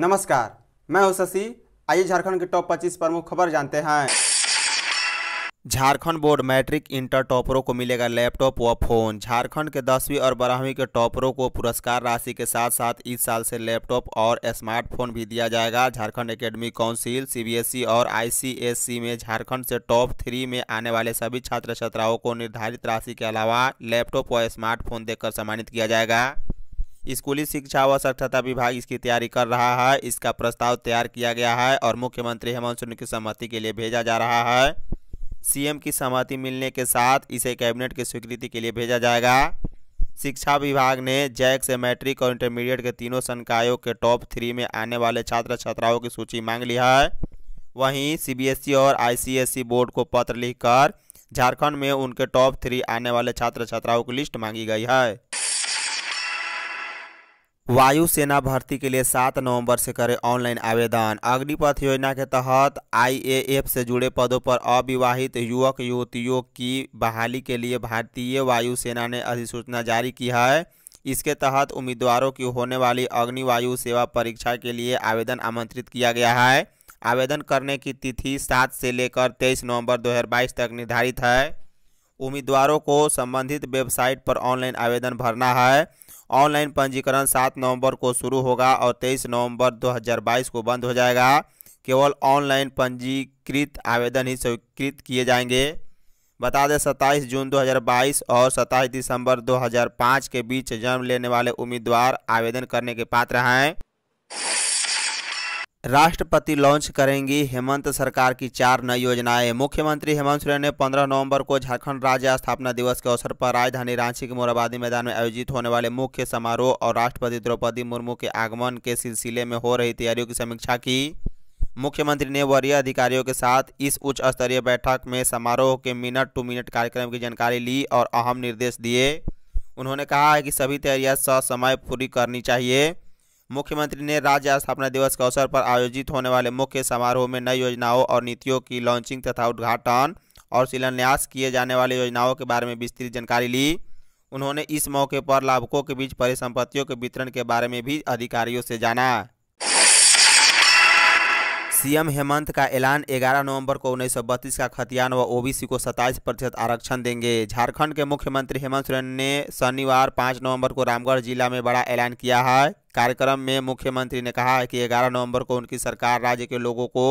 नमस्कार मैं हूं शशि आइए झारखंड के टॉप 25 प्रमुख खबर जानते हैं झारखंड बोर्ड मैट्रिक इंटर टॉपरों को मिलेगा लैपटॉप व फोन झारखंड के दसवीं और बारहवीं के टॉपरों को पुरस्कार राशि के साथ साथ इस साल से लैपटॉप और स्मार्टफोन भी दिया जाएगा झारखंड एकेडमी काउंसिल सीबीएसई और आईसीएसई में झारखंड से टॉप थ्री में आने वाले सभी छात्र छात्राओं को निर्धारित राशि के अलावा लैपटॉप व स्मार्टफोन देकर सम्मानित किया जाएगा स्कूली शिक्षा व साक्षरता विभाग इसकी तैयारी कर रहा है इसका प्रस्ताव तैयार किया गया है और मुख्यमंत्री हेमंत सोरेन की सहमति के लिए भेजा जा रहा है सीएम की सहमति मिलने के साथ इसे कैबिनेट की स्वीकृति के लिए भेजा जाएगा शिक्षा विभाग ने जैक से मैट्रिक और इंटरमीडिएट के तीनों संकायों के टॉप थ्री में आने वाले छात्र छात्राओं की सूची मांग ली है वहीं सीबीएसई और आईसीएसई बोर्ड को पत्र लिखकर झारखंड में उनके टॉप थ्री आने वाले छात्र छात्राओं की लिस्ट मांगी गई है वायुसेना भर्ती के लिए सात नवंबर से करें ऑनलाइन आवेदन अग्निपथ योजना के तहत आईएएफ से जुड़े पदों पर अविवाहित युवक युवतियों की बहाली के लिए भारतीय वायुसेना ने अधिसूचना जारी की है इसके तहत उम्मीदवारों की होने वाली अग्नि वायु सेवा परीक्षा के लिए आवेदन आमंत्रित किया गया है आवेदन करने की तिथि सात से लेकर तेईस नवम्बर दो तक निर्धारित है उम्मीदवारों को संबंधित वेबसाइट पर ऑनलाइन आवेदन भरना है ऑनलाइन पंजीकरण सात नवंबर को शुरू होगा और तेईस नवंबर 2022 को बंद हो जाएगा केवल ऑनलाइन पंजीकृत आवेदन ही स्वीकृत किए जाएंगे बता दें 27 जून 2022 और 27 दिसंबर 2005 के बीच जन्म लेने वाले उम्मीदवार आवेदन करने के पात्र हैं राष्ट्रपति लॉन्च करेंगी हेमंत सरकार की चार नई योजनाएं मुख्यमंत्री हेमंत सोरेन ने 15 नवंबर को झारखंड राज्य स्थापना दिवस के अवसर पर राजधानी रांची के मोराबादी मैदान में आयोजित होने वाले मुख्य समारोह और राष्ट्रपति द्रौपदी मुर्मू के आगमन के सिलसिले में हो रही तैयारियों की समीक्षा की मुख्यमंत्री ने वरीय अधिकारियों के साथ इस उच्च स्तरीय बैठक में समारोह के मिनट टू मिनट कार्यक्रम की जानकारी ली और अहम निर्देश दिए उन्होंने कहा है कि सभी तैयारियां ससमय पूरी करनी चाहिए मुख्यमंत्री ने राज्य स्थापना दिवस के अवसर पर आयोजित होने वाले मुख्य समारोह में नई योजनाओं और नीतियों की लॉन्चिंग तथा उद्घाटन और शिलान्यास किए जाने वाली योजनाओं के बारे में विस्तृत जानकारी ली उन्होंने इस मौके पर लाभुकों के बीच परिसंपत्तियों के वितरण के बारे में भी अधिकारियों से जाना सीएम हेमंत का ऐलान 11 नवंबर को उन्नीस का खतियान व ओबीसी को 27 प्रतिशत आरक्षण देंगे झारखंड के मुख्यमंत्री हेमंत सोरेन ने शनिवार 5 नवंबर को रामगढ़ जिला में बड़ा ऐलान किया है कार्यक्रम में मुख्यमंत्री ने कहा है कि 11 नवंबर को उनकी सरकार राज्य के लोगों को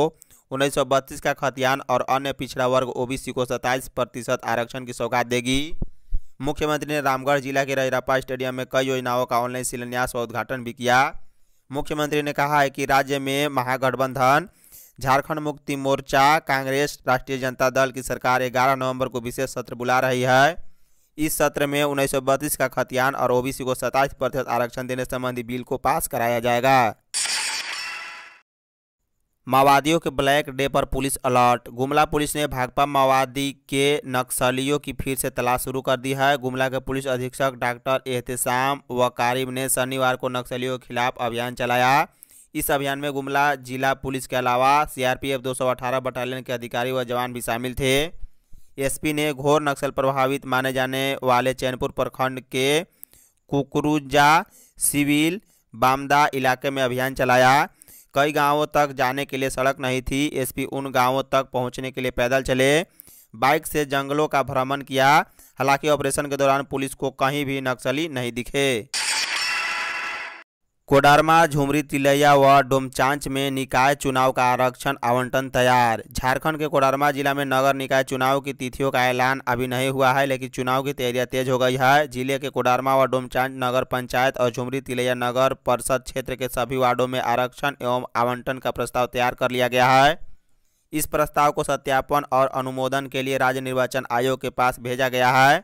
उन्नीस का खतियान और अन्य पिछड़ा वर्ग ओ को सत्ताईस प्रतिशत आरक्षण की सौगात देगी मुख्यमंत्री ने रामगढ़ जिला के रजरापा स्टेडियम में कई योजनाओं का ऑनलाइन शिलान्यास व उद्घाटन भी किया मुख्यमंत्री ने कहा है कि राज्य में महागठबंधन झारखंड मुक्ति मोर्चा कांग्रेस राष्ट्रीय जनता दल की सरकार 11 नवंबर को विशेष सत्र बुला रही है इस सत्र में उन्नीस का खतियान और ओबीसी को सत्ताईस प्रतिशत आरक्षण देने संबंधी बिल को पास कराया जाएगा माओवादियों के ब्लैक डे पर पुलिस अलर्ट गुमला पुलिस ने भाकपा माओवादी के नक्सलियों की फिर से तलाश शुरू कर दी है गुमला के पुलिस अधीक्षक डॉक्टर एहतसाम कारिब ने शनिवार को नक्सलियों के खिलाफ अभियान चलाया इस अभियान में गुमला जिला पुलिस के अलावा सीआरपीएफ 218 बटालियन के अधिकारी व जवान भी शामिल थे एसपी ने घोर नक्सल प्रभावित माने जाने वाले चैनपुर प्रखंड के कुकरुजा सिविल बामदा इलाके में अभियान चलाया कई गांवों तक जाने के लिए सड़क नहीं थी एसपी उन गांवों तक पहुंचने के लिए पैदल चले बाइक से जंगलों का भ्रमण किया हालांकि ऑपरेशन के दौरान पुलिस को कहीं भी नक्सली नहीं दिखे कोडरमा झुमरी तिलैया व डोमचांच में निकाय चुनाव का आरक्षण आवंटन तैयार झारखंड के कोडरमा जिला में नगर निकाय चुनाव की तिथियों का ऐलान अभी नहीं हुआ है लेकिन चुनाव की तैयारियां तेज हो गई है जिले के कोडरमा व डोमचांच नगर पंचायत और झुमरी तिलैया नगर परिषद क्षेत्र के सभी वार्डों में आरक्षण एवं आवंटन का प्रस्ताव तैयार कर लिया गया है इस प्रस्ताव को सत्यापन और अनुमोदन के लिए राज्य निर्वाचन आयोग के पास भेजा गया है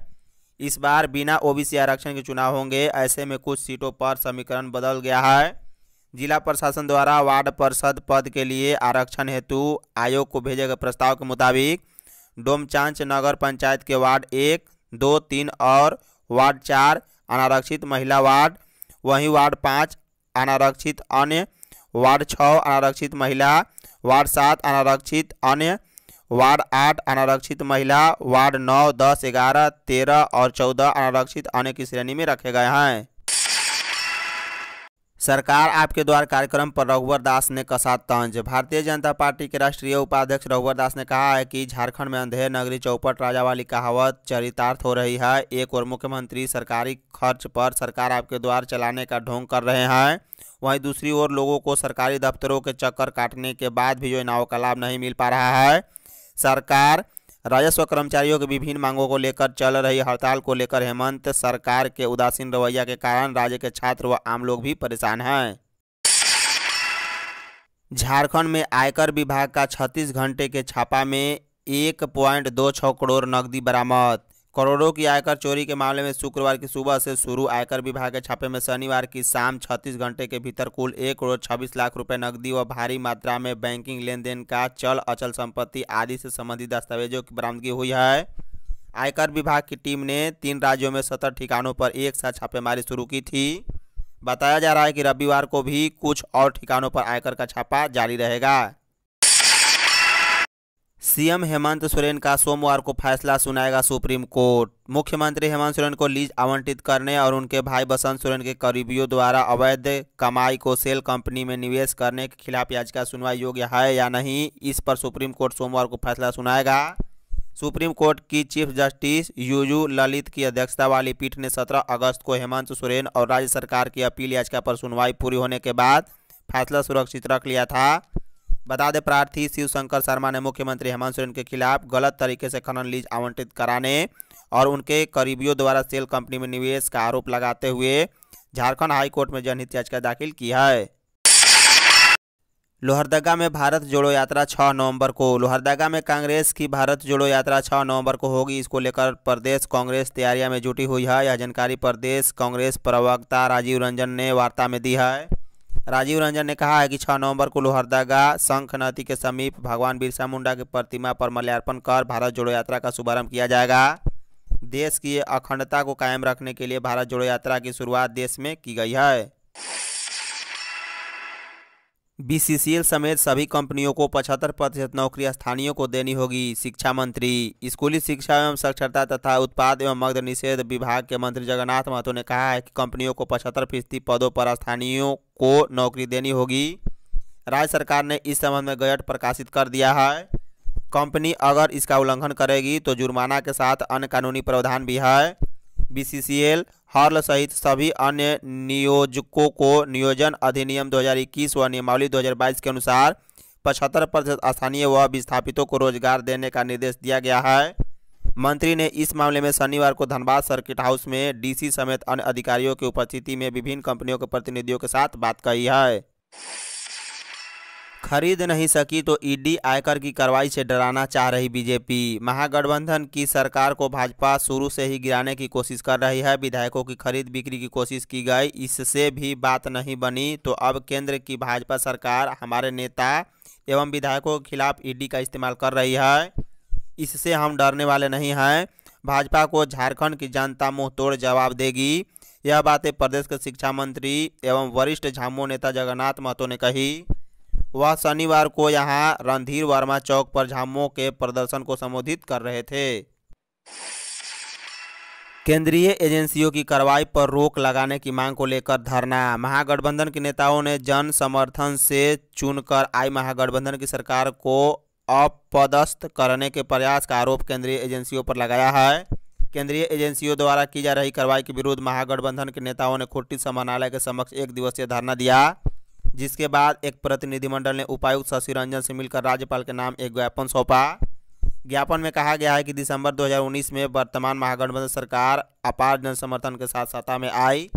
इस बार बिना ओबीसी आरक्षण के चुनाव होंगे ऐसे में कुछ सीटों पर समीकरण बदल गया है जिला प्रशासन द्वारा वार्ड परिषद पद के लिए आरक्षण हेतु आयोग को भेजे गए प्रस्ताव के मुताबिक डोमचांच नगर पंचायत के वार्ड एक दो तीन और वार्ड चार अनारक्षित महिला वार्ड वहीं वार्ड पाँच अनारक्षित अन्य वार्ड छः अनारक्षित महिला वार्ड सात अनारक्षित अन्य वार्ड आठ अनारक्षित महिला वार्ड नौ दस ग्यारह तेरह और चौदह अनारक्षित अन्य की श्रेणी में रखे गए हैं सरकार आपके द्वार कार्यक्रम पर रघुवर दास ने कसा तंज भारतीय जनता पार्टी के राष्ट्रीय उपाध्यक्ष रघुवर दास ने कहा है कि झारखंड में अंधेर नगरी चौपट राजा वाली कहावत चरितार्थ हो रही है एक और मुख्यमंत्री सरकारी खर्च पर सरकार आपके द्वार चलाने का ढोंग कर रहे हैं वहीं दूसरी ओर लोगों को सरकारी दफ्तरों के चक्कर काटने के बाद भी योजनाओं का लाभ नहीं मिल पा रहा है सरकार राजस्व कर्मचारियों की विभिन्न मांगों को लेकर चल रही हड़ताल को लेकर हेमंत सरकार के उदासीन रवैया के कारण राज्य के छात्र व आम लोग भी परेशान हैं झारखंड में आयकर विभाग का 36 घंटे के छापा में एक पॉइंट दो छः करोड़ नकदी बरामद करोड़ों की आयकर चोरी के मामले में शुक्रवार की सुबह से शुरू आयकर विभाग के छापे में शनिवार की शाम 36 घंटे के भीतर कुल एक करोड़ छब्बीस लाख रुपए नकदी व भारी मात्रा में बैंकिंग लेन देन का चल अचल संपत्ति आदि से संबंधित दस्तावेजों की बरामदगी हुई है आयकर विभाग की टीम ने तीन राज्यों में सत्तर ठिकानों पर एक साथ छापेमारी शुरू की थी बताया जा रहा है कि रविवार को भी कुछ और ठिकानों पर आयकर का छापा जारी रहेगा सीएम हेमंत सोरेन का सोमवार को फैसला सुनाएगा सुप्रीम कोर्ट मुख्यमंत्री हेमंत सोरेन को लीज आवंटित करने और उनके भाई बसंत सोरेन के करीबियों द्वारा अवैध कमाई को सेल कंपनी में निवेश करने के खिलाफ याचिका सुनवाई योग्य है या नहीं इस पर सुप्रीम कोर्ट सोमवार को फैसला सुनाएगा सुप्रीम कोर्ट की चीफ जस्टिस यूयू ललित की अध्यक्षता वाली पीठ ने 17 अगस्त को हेमंत सोरेन और राज्य सरकार की अपील याचिका पर सुनवाई पूरी होने के बाद फैसला सुरक्षित रख लिया था बता दें प्रार्थी शिव शंकर शर्मा ने मुख्यमंत्री हेमंत सोरेन के खिलाफ गलत तरीके से खनन लीज आवंटित कराने और उनके करीबियों द्वारा सेल कंपनी में निवेश का आरोप लगाते हुए झारखंड हाईकोर्ट में जनहित याचिका दाखिल की है लोहरदगा में भारत जोड़ो यात्रा 6 नवंबर को लोहरदगा में कांग्रेस की भारत जोड़ो यात्रा 6 नवंबर को होगी इसको लेकर प्रदेश कांग्रेस तैयारियां में जुटी हुई है यह जानकारी प्रदेश कांग्रेस प्रवक्ता राजीव रंजन ने वार्ता में दी है राजीव रंजन ने कहा है कि 6 नवंबर को लोहरदगा शंख नदी के समीप भगवान बिरसा मुंडा की प्रतिमा पर माल्यार्पण कर भारत जोड़ो यात्रा का शुभारंभ किया जाएगा देश की अखंडता को कायम रखने के लिए भारत जोड़ो यात्रा की शुरुआत देश में की गई है बीसीसीएल समेत सभी कंपनियों को पचहत्तर प्रतिशत नौकरी स्थानीयों को देनी होगी शिक्षा मंत्री स्कूली शिक्षा एवं साक्षरता तथा उत्पाद एवं मग्ध निषेध विभाग के मंत्री जगन्नाथ महतो ने कहा है कि कंपनियों को पचहत्तर फीसदी पदों पर स्थानियों को नौकरी देनी होगी राज्य सरकार ने इस संबंध में गजट प्रकाशित कर दिया है कंपनी अगर इसका उल्लंघन करेगी तो जुर्माना के साथ अन्य कानूनी प्रावधान भी है बी हार्ल सहित सभी अन्य नियोजकों को नियोजन अधिनियम 2021 व नियमावली 2022 के अनुसार पचहत्तर प्रतिशत स्थानीय व विस्थापितों को रोजगार देने का निर्देश दिया गया है मंत्री ने इस मामले में शनिवार को धनबाद सर्किट हाउस में डीसी समेत अन्य अधिकारियों की उपस्थिति में विभिन्न कंपनियों के प्रतिनिधियों के साथ बात कही है खरीद नहीं सकी तो ईडी आयकर की कार्रवाई से डराना चाह रही बीजेपी महागठबंधन की सरकार को भाजपा शुरू से ही गिराने की कोशिश कर रही है विधायकों की खरीद बिक्री की कोशिश की गई इससे भी बात नहीं बनी तो अब केंद्र की भाजपा सरकार हमारे नेता एवं विधायकों के खिलाफ ईडी का इस्तेमाल कर रही है इससे हम डरने वाले नहीं हैं भाजपा को झारखंड की जनता मुँह तोड़ जवाब देगी यह बातें प्रदेश के शिक्षा मंत्री एवं वरिष्ठ झामो नेता जगन्नाथ महतो ने कही वह शनिवार को यहां रणधीर वर्मा चौक पर झामो के प्रदर्शन को संबोधित कर रहे थे केंद्रीय एजेंसियों की कार्रवाई पर रोक लगाने की मांग को लेकर धरना महागठबंधन के नेताओं ने जन समर्थन से चुनकर आई महागठबंधन की सरकार को अपदस्थ करने के प्रयास का आरोप केंद्रीय एजेंसियों पर लगाया है केंद्रीय एजेंसियों द्वारा की जा रही कार्रवाई के विरुद्ध महागठबंधन के नेताओं ने खुट्टी समानालय के समक्ष एक दिवसीय धरना दिया जिसके बाद एक प्रतिनिधिमंडल ने उपायुक्त शशि रंजन से मिलकर राज्यपाल के नाम एक ज्ञापन सौंपा ज्ञापन में कहा गया है कि दिसंबर 2019 में वर्तमान महागठबंधन सरकार अपार जन समर्थन के साथ सत्ता में आई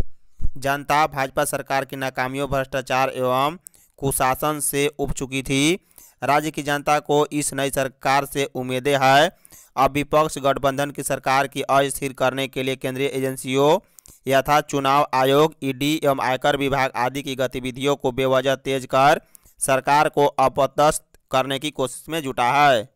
जनता भाजपा सरकार की नाकामियों भ्रष्टाचार एवं कुशासन से उप चुकी थी राज्य की जनता को इस नई सरकार से उम्मीदें हैं अब विपक्ष गठबंधन की सरकार की अस्थिर करने के लिए केंद्रीय एजेंसियों यथा चुनाव आयोग ईडी एवं आयकर विभाग आदि की गतिविधियों को बेवजह तेज कर सरकार को अपदस्त करने की कोशिश में जुटा है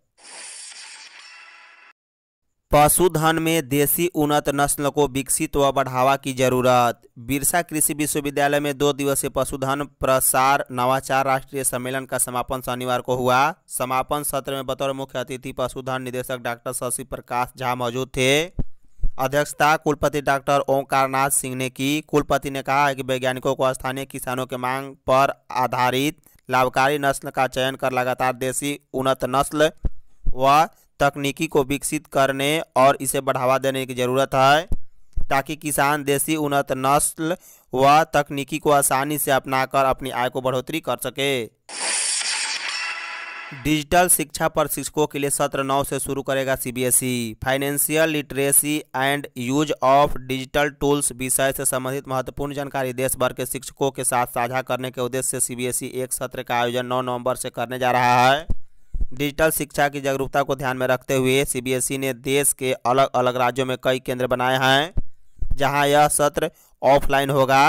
पशुधन में देसी उन्नत नस्ल को विकसित व बढ़ावा की जरूरत बिरसा कृषि विश्वविद्यालय में दो दिवसीय पशुधन प्रसार नवाचार राष्ट्रीय सम्मेलन का समापन शनिवार को हुआ समापन सत्र में बतौर मुख्य अतिथि पशुधन निदेशक डॉक्टर शशि प्रकाश झा मौजूद थे अध्यक्षता कुलपति डॉक्टर ओमकारनाथ सिंह ने की कुलपति ने कहा है कि वैज्ञानिकों को स्थानीय किसानों के मांग पर आधारित लाभकारी नस्ल का चयन कर लगातार देसी उन्नत नस्ल व तकनीकी को विकसित करने और इसे बढ़ावा देने की ज़रूरत है ताकि किसान देसी उन्नत नस्ल व तकनीकी को आसानी से अपनाकर अपनी आय को बढ़ोतरी कर सके डिजिटल शिक्षा पर शिक्षकों के लिए सत्र नौ से शुरू करेगा CBSE financial literacy and use of digital tools विषय से संबंधित महत्वपूर्ण जानकारी देश भर के शिक्षकों के साथ साझा करने के उद्देश्य से सीबीएसई एक सत्र का आयोजन 9 नवंबर से करने जा रहा है डिजिटल शिक्षा की जागरूकता को ध्यान में रखते हुए सी ने देश के अलग अलग राज्यों में कई केंद्र बनाए हैं जहाँ यह सत्र ऑफलाइन होगा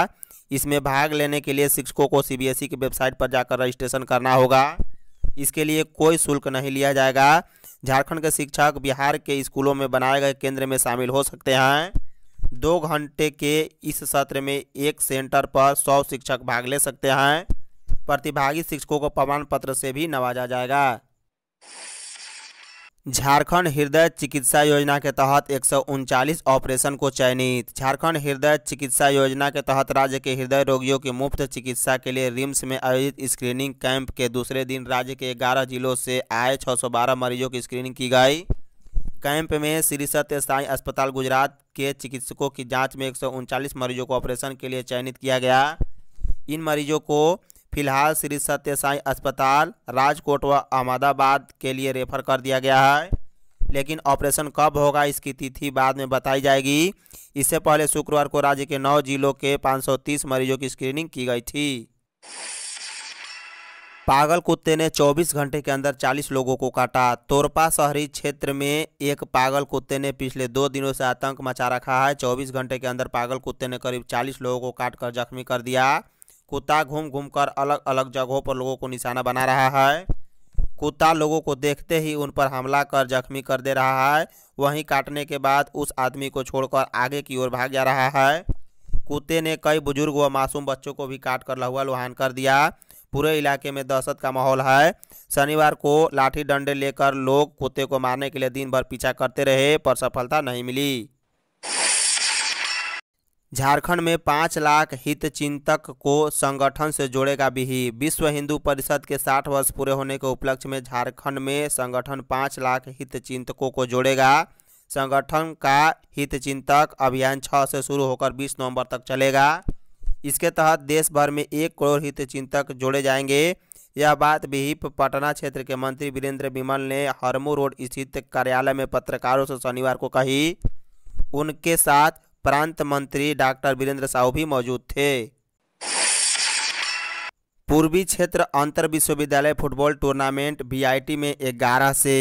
इसमें भाग लेने के लिए शिक्षकों को सी की वेबसाइट पर जाकर रजिस्ट्रेशन करना होगा इसके लिए कोई शुल्क नहीं लिया जाएगा झारखंड के शिक्षक बिहार के स्कूलों में बनाए गए केंद्र में शामिल हो सकते हैं दो घंटे के इस सत्र में एक सेंटर पर सौ शिक्षक भाग ले सकते हैं प्रतिभागी शिक्षकों को प्रमाण पत्र से भी नवाजा जाएगा झारखंड हृदय चिकित्सा योजना के तहत एक ऑपरेशन को चयनित झारखंड हृदय चिकित्सा योजना के तहत राज्य के हृदय रोगियों की मुफ्त चिकित्सा के लिए रिम्स में आयोजित स्क्रीनिंग कैंप के दूसरे दिन राज्य के 11 जिलों से आए 612 मरीजों की स्क्रीनिंग की गई कैंप में श्री सत्य साई अस्पताल गुजरात के चिकित्सकों की जाँच में एक मरीजों को ऑपरेशन के लिए चयनित किया गया इन मरीजों को फिलहाल श्री सत्य साई अस्पताल राजकोट व अहमदाबाद के लिए रेफर कर दिया गया है लेकिन ऑपरेशन कब होगा इसकी तिथि बाद में बताई जाएगी इससे पहले शुक्रवार को राज्य के नौ जिलों के 530 मरीजों की स्क्रीनिंग की गई थी पागल कुत्ते ने 24 घंटे के अंदर 40 लोगों को काटा तोरपा शहरी क्षेत्र में एक पागल कुत्ते ने पिछले दो दिनों से आतंक मचा रखा है 24 घंटे के अंदर पागल कुत्ते ने करीब 40 लोगों को काटकर जख्मी कर दिया कुत्ता घूम घूम कर अलग अलग जगहों पर लोगों को निशाना बना रहा है कुत्ता लोगों को देखते ही उन पर हमला कर जख्मी कर दे रहा है वहीं काटने के बाद उस आदमी को छोड़कर आगे की ओर भाग जा रहा है कुत्ते ने कई बुजुर्ग व मासूम बच्चों को भी काट कर लहुआ लुहान कर दिया पूरे इलाके में दहशत का माहौल है शनिवार को लाठी डंडे लेकर लोग कुत्ते को मारने के लिए दिन भर पीछा करते रहे पर सफलता नहीं मिली झारखंड में पाँच लाख हितचिंतक को संगठन से जोड़ेगा बिही विश्व हिंदू परिषद के साठ वर्ष पूरे होने के उपलक्ष्य में झारखंड में संगठन पाँच लाख हितचिंतकों को जोड़ेगा संगठन का हितचिंतक अभियान छः से शुरू होकर बीस नवंबर तक चलेगा इसके तहत देश भर में एक करोड़ हितचिंतक जोड़े जाएंगे यह बात विहिप पटना क्षेत्र के मंत्री वीरेंद्र विमल ने हरमू रोड स्थित कार्यालय में पत्रकारों से शनिवार को कही उनके साथ प्रांत मंत्री डॉक्टर वीरेंद्र साहू भी मौजूद थे पूर्वी क्षेत्र अंतर विश्वविद्यालय फुटबॉल टूर्नामेंट बीआईटी में ग्यारह से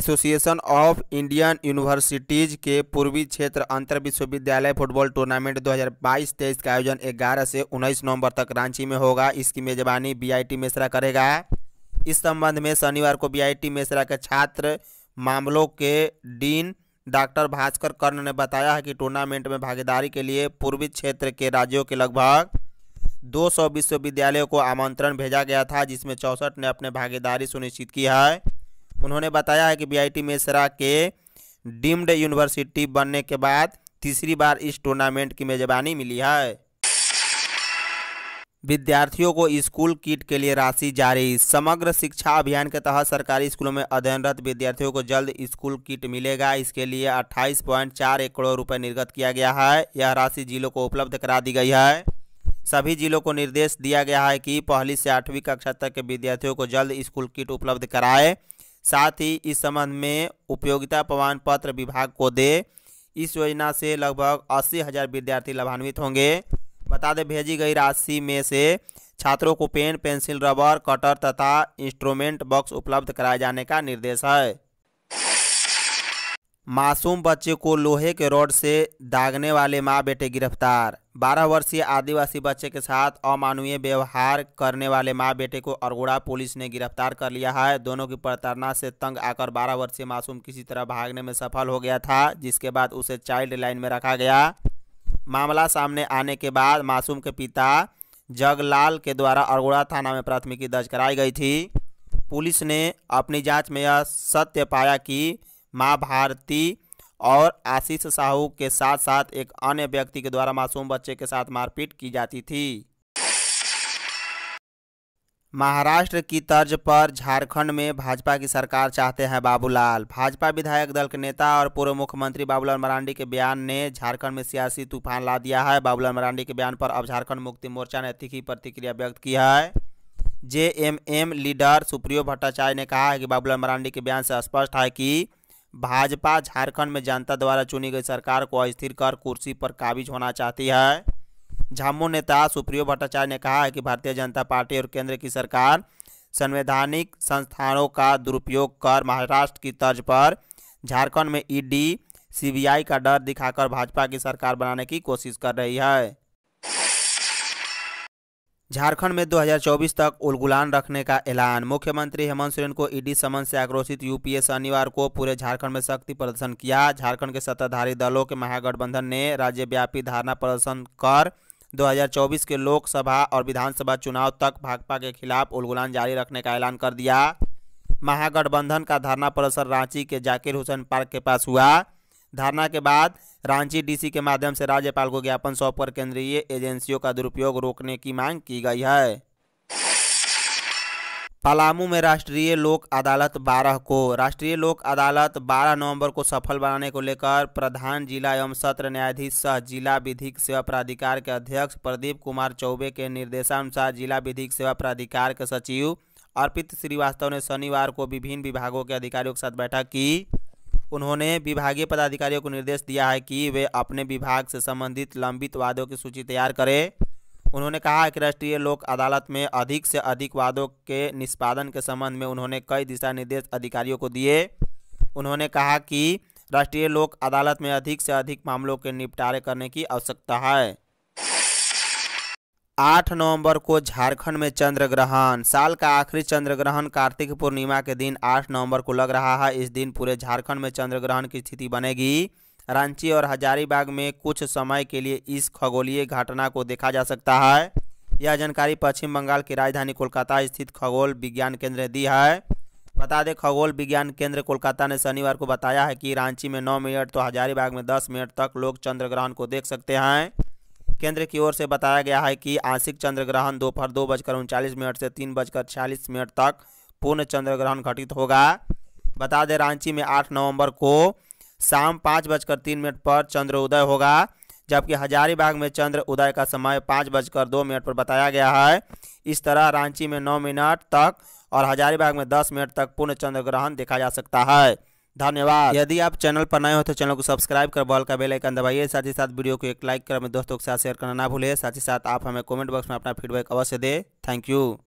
एसोसिएशन ऑफ इंडियन यूनिवर्सिटीज़ के पूर्वी क्षेत्र अंतर विश्वविद्यालय फुटबॉल टूर्नामेंट 2022 हज़ार का आयोजन 11 से 19 नवंबर तक रांची में होगा इसकी मेजबानी बीआईटी मिश्रा करेगा इस संबंध में शनिवार को बीआईटी मिश्रा के छात्र मामलों के डीन डॉक्टर भास्कर कर्ण ने बताया है कि टूर्नामेंट में भागीदारी के लिए पूर्वी क्षेत्र के राज्यों के लगभग 200 विश्वविद्यालयों को आमंत्रण भेजा गया था जिसमें चौंसठ ने अपने भागीदारी सुनिश्चित की है उन्होंने बताया है कि बीआईटी मेसरा के डीम्ड यूनिवर्सिटी बनने के बाद तीसरी बार इस टूर्नामेंट की मेजबानी मिली है विद्यार्थियों को स्कूल किट के लिए राशि जारी समग्र शिक्षा अभियान के तहत सरकारी स्कूलों में अध्ययनरत विद्यार्थियों को जल्द स्कूल किट मिलेगा इसके लिए 28.4 एक करोड़ रुपए निर्गत किया गया है यह राशि जिलों को उपलब्ध करा दी गई है सभी जिलों को निर्देश दिया गया है कि पहली से आठवीं कक्षा तक के विद्यार्थियों को जल्द स्कूल किट उपलब्ध कराए साथ ही इस संबंध में उपयोगिता प्रमाण पत्र विभाग को दे इस योजना से लगभग अस्सी हज़ार विद्यार्थी लाभान्वित होंगे बता दें भेजी गई राशि में से छात्रों को पेन पेंसिल रबर कटर तथा इंस्ट्रूमेंट बॉक्स उपलब्ध कराए जाने का निर्देश है मासूम बच्चे को लोहे के रोड से दागने वाले मां बेटे गिरफ्तार 12 वर्षीय आदिवासी बच्चे के साथ अमानवीय व्यवहार करने वाले मां बेटे को अरगोड़ा पुलिस ने गिरफ्तार कर लिया है दोनों की प्रताड़ना से तंग आकर 12 वर्षीय मासूम किसी तरह भागने में सफल हो गया था जिसके बाद उसे चाइल्ड लाइन में रखा गया मामला सामने आने के बाद मासूम के पिता जगलाल के द्वारा अरगोड़ा थाना में प्राथमिकी दर्ज कराई गई थी पुलिस ने अपनी जांच में यह सत्य पाया कि मां भारती और आशीष साहू के साथ साथ एक अन्य व्यक्ति के द्वारा मासूम बच्चे के साथ मारपीट की जाती थी महाराष्ट्र की तर्ज पर झारखंड में भाजपा की सरकार चाहते हैं बाबूलाल भाजपा विधायक दल के नेता और पूर्व मुख्यमंत्री बाबूलाल मरांडी के बयान ने झारखंड में सियासी तूफान ला दिया है बाबूलाल मरांडी के बयान पर अब झारखंड मुक्ति मोर्चा ने तीखी प्रतिक्रिया व्यक्त की है जेएमएम लीडर सुप्रियो भट्टाचार्य ने कहा है कि बाबूलाल मरांडी के बयान से स्पष्ट है कि भाजपा झारखंड में जनता द्वारा चुनी गई सरकार को अस्थिर कर कुर्सी पर काबिज होना चाहती है झामो नेता सुप्रियो भट्टाचार्य ने कहा है कि भारतीय जनता पार्टी और केंद्र की सरकार संवैधानिक संस्थानों का दुरुपयोग कर महाराष्ट्र की तर्ज पर झारखंड में ईडी सीबीआई का डर दिखाकर भाजपा की सरकार बनाने की कोशिश कर रही है झारखंड में 2024 तक उलगुलान रखने का ऐलान मुख्यमंत्री हेमंत सोरेन को ईडी समन से आक्रोशित यूपीए शनिवार को पूरे झारखंड में शक्ति प्रदर्शन किया झारखंड के सत्ताधारी दलों के महागठबंधन ने राज्यव्यापी धारणा प्रदर्शन कर 2024 के लोकसभा और विधानसभा चुनाव तक भाजपा के खिलाफ उलगुलान जारी रखने का ऐलान कर दिया महागठबंधन का धरना प्रसर रांची के जाकिर हुसैन पार्क के पास हुआ धरना के बाद रांची डीसी के माध्यम से राज्यपाल को ज्ञापन सौंप केंद्रीय एजेंसियों का दुरुपयोग रोकने की मांग की गई है पलामू में राष्ट्रीय लोक अदालत 12 को राष्ट्रीय लोक अदालत 12 नवंबर को सफल बनाने को लेकर प्रधान जिला एवं सत्र न्यायाधीश सह जिला विधिक सेवा प्राधिकार के अध्यक्ष प्रदीप कुमार चौबे के निर्देशानुसार जिला विधिक सेवा प्राधिकार के सचिव अर्पित श्रीवास्तव ने शनिवार को विभिन्न विभागों के अधिकारियों के साथ बैठक की उन्होंने विभागीय पदाधिकारियों को निर्देश दिया है कि वे अपने विभाग से संबंधित लंबित वादों की सूची तैयार करें उन्होंने कहा कि राष्ट्रीय लोक अदालत में अधिक से अधिक वादों के निष्पादन के संबंध में उन्होंने कई दिशा निर्देश अधिकारियों को दिए उन्होंने कहा कि राष्ट्रीय लोक अदालत में अधिक से अधिक मामलों के निपटारे करने की आवश्यकता है आठ नवंबर को झारखंड में चंद्र ग्रहण साल का आखिरी चंद्र ग्रहण कार्तिक पूर्णिमा के दिन आठ नवंबर को लग रहा है इस दिन पूरे झारखंड में चंद्र ग्रहण की स्थिति बनेगी रांची और हजारीबाग में कुछ समय के लिए इस खगोलीय घटना को देखा जा सकता है यह जानकारी पश्चिम बंगाल की राजधानी कोलकाता स्थित खगोल विज्ञान केंद्र ने दी है बता दें खगोल विज्ञान केंद्र कोलकाता ने शनिवार को बताया है कि रांची में 9 मिनट तो हजारीबाग में 10 मिनट तक लोग चंद्र ग्रहण को देख सकते हैं केंद्र की ओर से बताया गया है कि आंशिक चंद्र ग्रहण दोपहर दो, बजकर उनचालीस मिनट से तीन बजकर छियालीस मिनट तक पूर्ण चंद्र ग्रहण घटित होगा बता दें रांची में आठ नवम्बर को शाम पाँच बजकर तीन मिनट पर चंद्र उदय होगा जबकि हजारीबाग में चंद्र उदय का समय पाँच बजकर दो मिनट पर बताया गया है इस तरह रांची में नौ मिनट तक और हजारीबाग में दस मिनट तक पूर्ण चंद्र ग्रहण देखा जा सकता है धन्यवाद यदि आप चैनल पर नए हो तो चैनल को सब्सक्राइब कर बॉल का बेल आइकन दबाइए साथ ही साथ वीडियो को एक लाइक कर अपने दोस्तों के साथ शेयर करना ना भूलें साथ ही साथ आप हमें कमेंट बॉक्स में अपना फीडबैक अवश्य दें थैंक यू